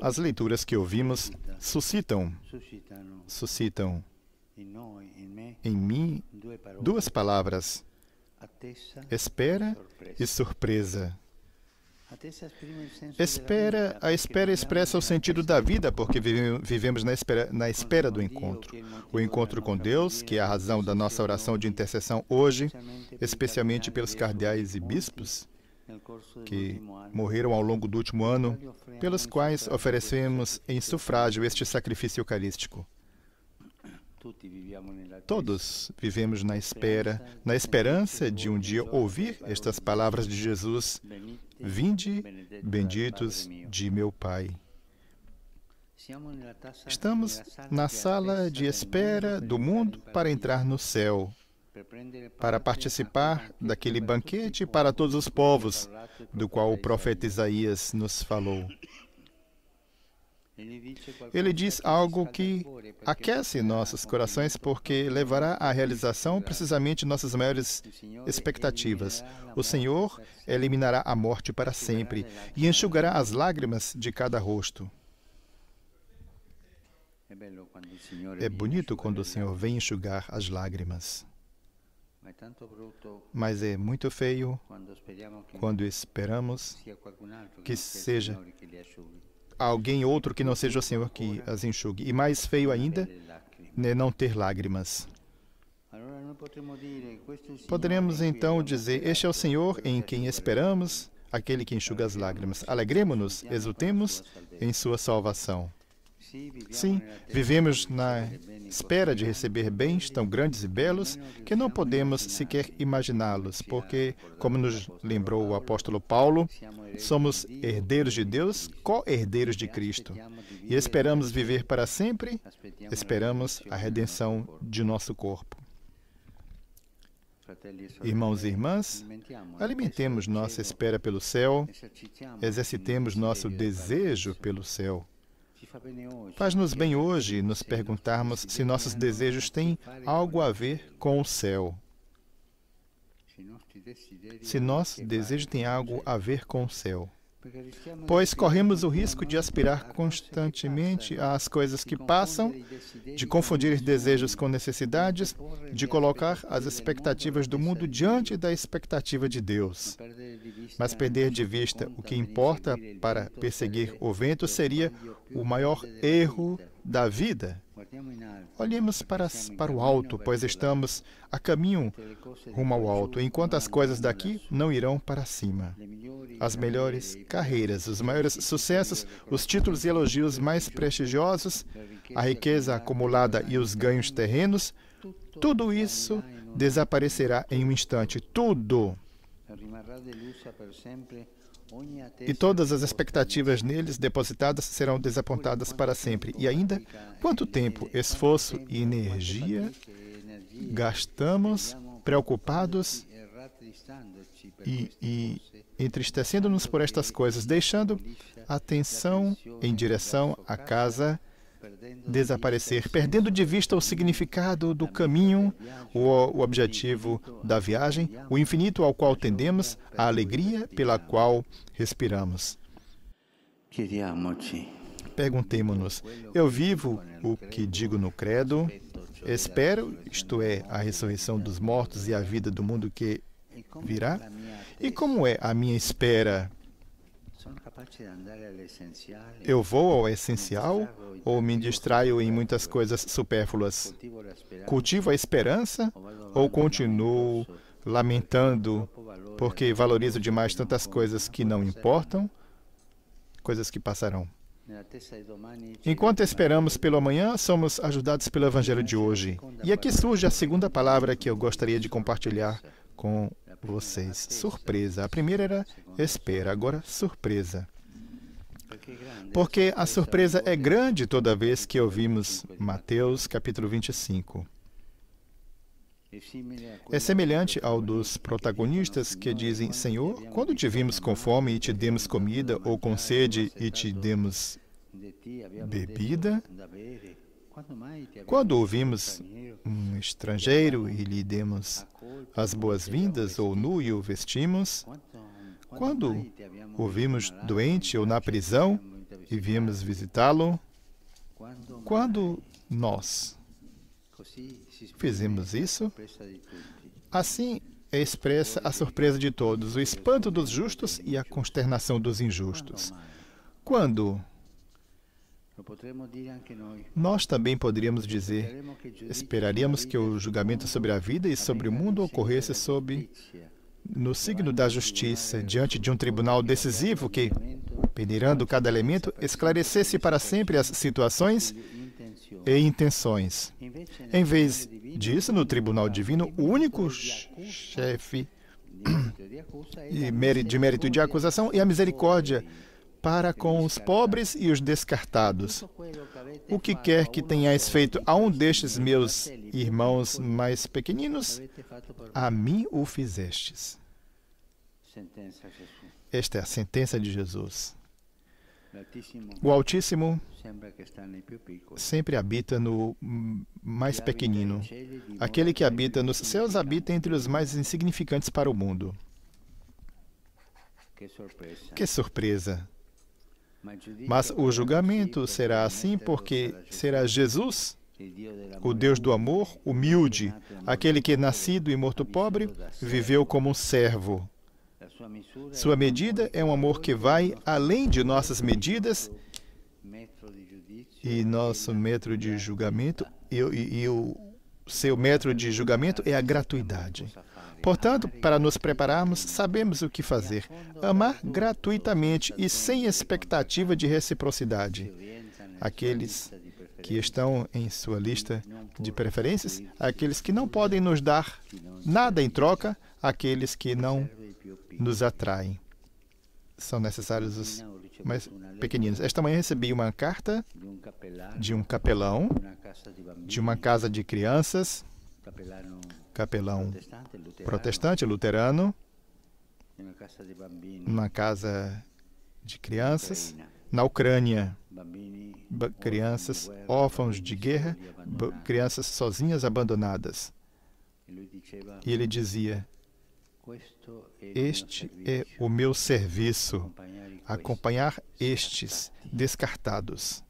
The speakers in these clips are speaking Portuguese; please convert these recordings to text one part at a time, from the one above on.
As leituras que ouvimos suscitam, suscitam em mim duas palavras: espera e surpresa. Espera, a espera expressa o sentido da vida, porque vivemos na espera, na espera do encontro. O encontro com Deus, que é a razão da nossa oração de intercessão hoje, especialmente pelos cardeais e bispos, que morreram ao longo do último ano, pelos quais oferecemos em sufrágio este sacrifício eucarístico. Todos vivemos na espera, na esperança de um dia ouvir estas palavras de Jesus: Vinde, benditos de meu Pai. Estamos na sala de espera do mundo para entrar no céu, para participar daquele banquete para todos os povos, do qual o profeta Isaías nos falou. Ele diz algo que aquece nossos corações, porque levará à realização precisamente nossas maiores expectativas. O Senhor eliminará a morte para sempre e enxugará as lágrimas de cada rosto. É bonito quando o Senhor é vem enxugar as lágrimas. Mas é muito feio quando esperamos que seja alguém outro que não seja o Senhor que as enxugue. E mais feio ainda é não ter lágrimas. Poderemos então dizer: Este é o Senhor em quem esperamos, aquele que enxuga as lágrimas. Alegremos-nos, exultemos em Sua salvação. Sim, vivemos na espera de receber bens tão grandes e belos que não podemos sequer imaginá-los, porque, como nos lembrou o apóstolo Paulo, somos herdeiros de Deus, co-herdeiros de Cristo. E esperamos viver para sempre, esperamos a redenção de nosso corpo. Irmãos e irmãs, alimentemos nossa espera pelo céu, exercitemos nosso desejo pelo céu. Faz-nos bem hoje nos perguntarmos se nossos desejos têm algo a ver com o céu. Se nosso desejo tem algo a ver com o céu. Pois corremos o risco de aspirar constantemente às coisas que passam, de confundir desejos com necessidades, de colocar as expectativas do mundo diante da expectativa de Deus. Mas perder de vista o que importa para perseguir o vento seria o maior erro da vida. Olhemos para, para o alto, pois estamos a caminho rumo ao alto, enquanto as coisas daqui não irão para cima. As melhores carreiras, os maiores sucessos, os títulos e elogios mais prestigiosos, a riqueza acumulada e os ganhos terrenos, tudo isso desaparecerá em um instante. Tudo e todas as expectativas neles depositadas serão desapontadas para sempre. E ainda, quanto tempo, esforço e energia gastamos preocupados e, e entristecendo-nos por estas coisas, deixando atenção em direção à casa desaparecer, perdendo de vista o significado do caminho, o, objetivo da viagem, o infinito ao qual tendemos, a alegria pela qual respiramos. perguntemos nos eu vivo o que digo no credo, espero, isto é, a ressurreição dos mortos e a vida do mundo que virá? E como é a minha espera é eu né? vou ao essencial ou me distraio em muitas coisas supérfluas? Cultivo a esperança ou continuo lamentando porque valorizo demais tantas coisas que não importam, coisas que passarão? Enquanto esperamos pelo amanhã, somos ajudados pelo Evangelho de hoje. E aqui surge a segunda palavra que eu gostaria de compartilhar com vocês. Surpresa. A primeira era espera, agora surpresa. Porque a surpresa é grande toda vez que ouvimos Mateus capítulo 25. É semelhante ao dos protagonistas que dizem: Senhor, quando te vimos com fome e te demos comida, ou com sede e te demos bebida? Quando ouvimos um estrangeiro e lhe demos as boas-vindas, ou nu e o vestimos? Quando o vimos doente ou na prisão e viemos visitá-lo, quando nós fizemos isso, assim é expressa a surpresa de todos, o espanto dos justos e a consternação dos injustos. Quando nós também poderíamos dizer: esperaríamos que o julgamento sobre a vida e sobre o mundo ocorresse sob no signo da justiça, diante de um tribunal decisivo que, peneirando cada elemento, esclarecesse para sempre as situações e intenções. Em vez disso, no tribunal divino, o único chefe de mérito de acusação é a misericórdia para com os pobres e os descartados. O que quer que tenhais feito a um destes meus irmãos mais pequeninos, a mim o fizestes. Esta é a sentença de Jesus. O Altíssimo sempre habita no mais pequenino. Aquele que habita nos céus habita entre os mais insignificantes para o mundo. Que surpresa! Mas o julgamento será assim então porque será Jesus, o Deus do amor, humilde, aquele que, é nascido e morto pobre, viveu como um servo, sua medida é um amor que vai além de nossas medidas e nosso metro de julgamento e, e, e o seu metro de julgamento é a gratuidade. Portanto, para nos prepararmos, sabemos o que fazer: amar gratuitamente e sem expectativa de reciprocidade. Aqueles que estão em sua lista de preferências, aqueles que não podem nos dar nada em troca, aqueles que não nos atraem. São necessários os mais pequeninos. Esta manhã recebi uma carta de um capelão de uma casa de crianças, capelão protestante, luterano, uma casa de crianças na Ucrânia, crianças órfãos de guerra, crianças sozinhas abandonadas. E ele dizia: este é o meu serviço, acompanhar estes descartados,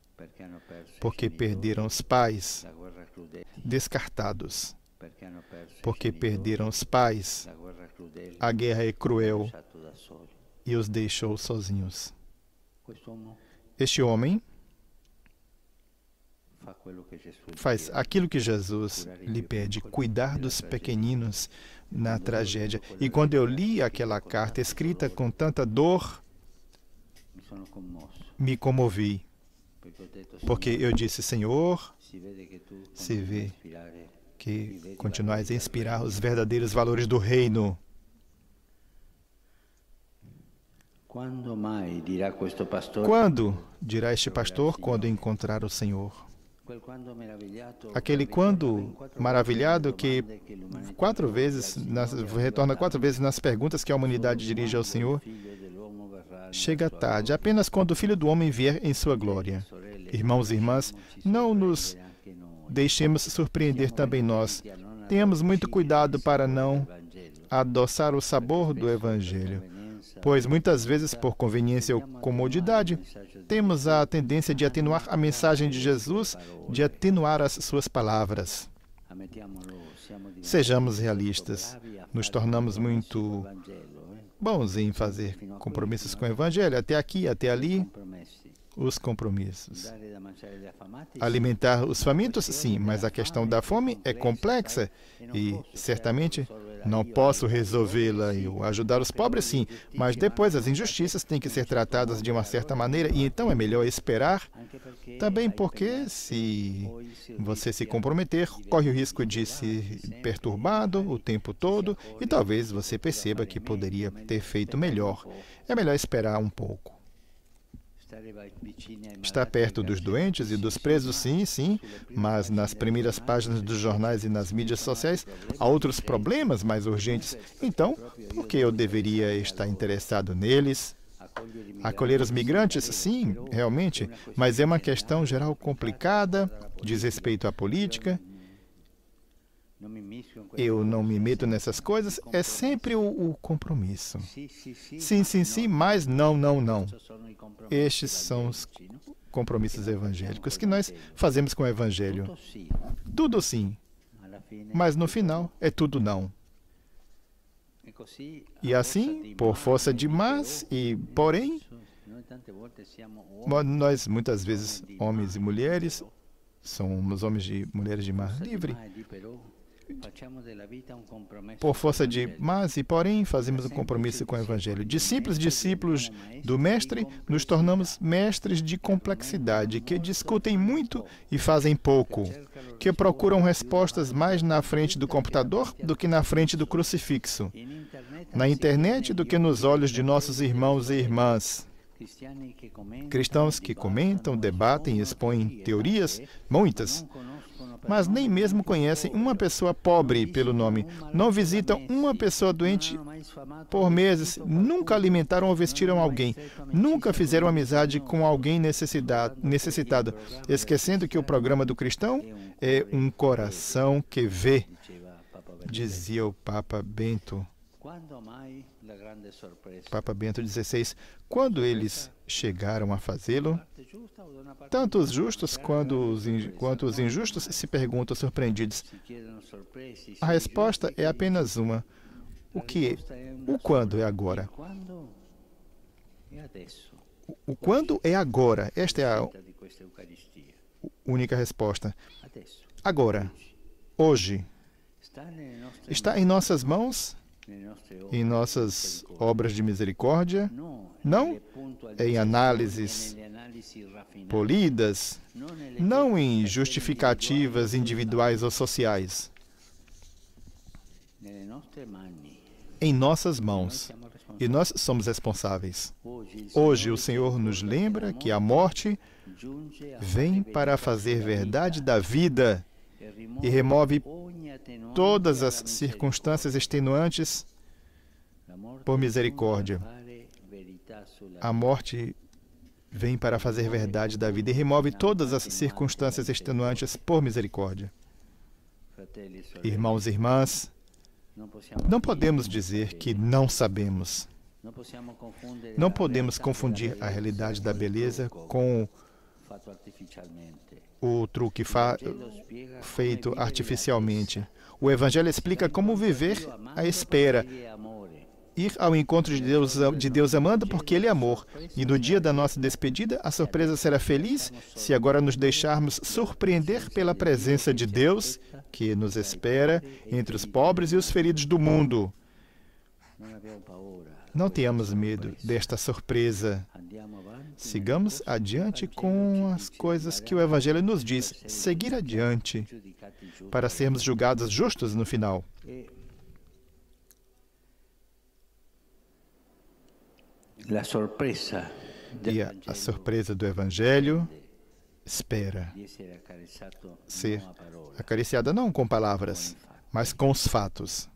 porque perderam os pais, descartados, porque perderam os pais, a guerra é cruel e os deixou sozinhos. Este homem faz aquilo que Jesus lhe pede: cuidar dos pequeninos, na tragédia. E quando eu li aquela carta escrita com tanta dor, me comovi. Porque eu disse, Senhor, se vê que continuais a inspirar os verdadeiros valores do reino. Quando dirá este pastor quando encontrar o Senhor? Aquele quando maravilhado que quatro vezes nas, retorna quatro vezes nas perguntas que a humanidade dirige ao Senhor, chega tarde, apenas quando o Filho do Homem vier em sua glória. Irmãos e irmãs, não nos deixemos surpreender também nós. Tenhamos muito cuidado para não adoçar o sabor do Evangelho pois muitas vezes, por conveniência ou comodidade, temos a tendência de atenuar a mensagem de Jesus, de atenuar as suas palavras. Sejamos realistas, nos tornamos muito bons em fazer compromissos com o Evangelho, até aqui, até ali, os compromissos. Alimentar os famintos, sim, mas a questão da fome é complexa e é, certamente não posso resolvê-la eu. Ajudar os pobres, sim, mas depois as injustiças têm que ser tratadas de uma certa maneira e então é melhor esperar. Também porque, se você se comprometer, corre o risco de se perturbado o tempo todo e talvez você perceba que poderia ter feito melhor. É melhor esperar um pouco. Está perto dos doentes e dos presos, sim, sim, mas nas primeiras páginas dos jornais e nas mídias sociais há outros problemas mais urgentes. Então, por que eu deveria estar interessado neles? Acolher os migrantes, sim, realmente, mas é uma questão geral complicada, diz respeito à política, eu não me meto nessas coisas, é sempre o, o compromisso. Sim, sim, sim, mas não, não, não. Estes são os compromissos evangélicos que nós fazemos com o Evangelho. Tudo sim, né? mas no é final é tudo não. É e assim, por força de mas e né? porém, nós muitas vezes, homens e mulheres, somos homens e mulheres de mar livre, por força de mas e porém fazemos um é compromisso com o Evangelho. De simples discípulos do Mestre, nos tornamos mestres de complexidade, que discutem muito e fazem pouco, que procuram respostas mais na frente do computador do que na frente do crucifixo, na internet assim do que nos olhos de nossos irmãos e irmãs. Cristãos que comentam, debatem expõem teorias, muitas, mas nem mesmo conhecem uma pessoa pobre pelo nome. Não visitam uma pessoa doente por meses, nunca alimentaram ou vestiram alguém, nunca fizeram amizade com alguém necessitado, esquecendo que o programa do cristão é um coração que vê, dizia o Papa Bento Papa Bento XVI, quando eles chegaram a fazê-lo, tanto os justos quanto os, quanto os injustos se perguntam surpreendidos. A resposta é apenas uma: o que, o quando é agora? O quando é agora? Esta é a única resposta. Agora, hoje, está em nossas mãos em nossas obras de misericórdia, não em análises polidas, não em justificativas individuais ou sociais. Em nossas mãos. E nós somos responsáveis. Hoje o Senhor nos lembra que a morte vem para fazer verdade da vida e remove todas as circunstâncias extenuantes por misericórdia. A morte vem para fazer verdade da vida e remove todas as circunstâncias extenuantes por misericórdia. Irmãos e irmãs, não podemos dizer que não sabemos. Não podemos confundir a realidade da beleza com o truque feito artificialmente. O Evangelho explica como viver a espera, ir ao encontro de Deus, de Deus amando, porque Ele é amor. E no dia da nossa despedida, a surpresa será feliz se agora nos deixarmos surpreender pela presença de Deus, que nos espera entre os pobres e os feridos do mundo. Não tenhamos medo desta surpresa. Sigamos adiante com as coisas que o Evangelho nos diz, seguir adiante, para sermos julgados justos no final. E a, a surpresa do Evangelho espera ser acariciada não com palavras, mas com os fatos.